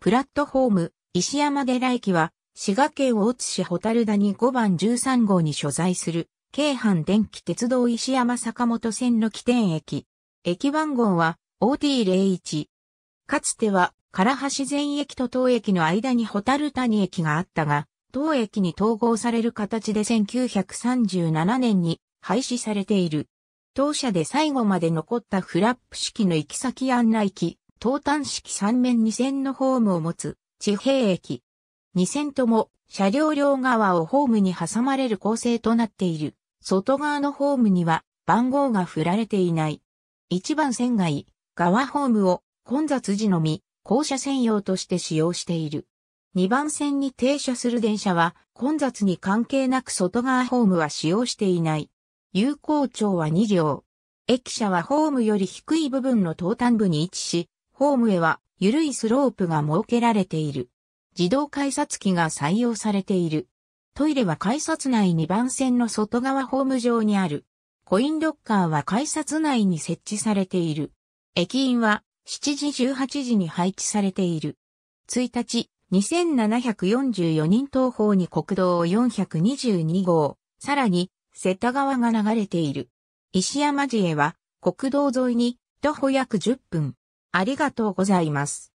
プラットフォーム、石山寺駅は、滋賀県大津市ホルダ谷5番13号に所在する、京阪電気鉄道石山坂本線の起点駅。駅番号は、OT01。かつては、唐橋前駅と当駅の間にホタル谷駅があったが、当駅に統合される形で1937年に廃止されている。当社で最後まで残ったフラップ式の行き先案内機、東端式3面2線のホームを持つ地平駅。2線とも車両両側をホームに挟まれる構成となっている。外側のホームには番号が振られていない。1番線外、側ホームを混雑時のみ、校舎専用として使用している。2番線に停車する電車は混雑に関係なく外側ホームは使用していない。有効長は2両。駅舎はホームより低い部分の東端部に位置し、ホームへは緩いスロープが設けられている。自動改札機が採用されている。トイレは改札内2番線の外側ホーム上にある。コインロッカーは改札内に設置されている。駅員は7時18時に配置されている。1日、2744人東方に国道422号、さらに、瀬田川が流れている。石山寺へは、国道沿いに、徒歩約10分、ありがとうございます。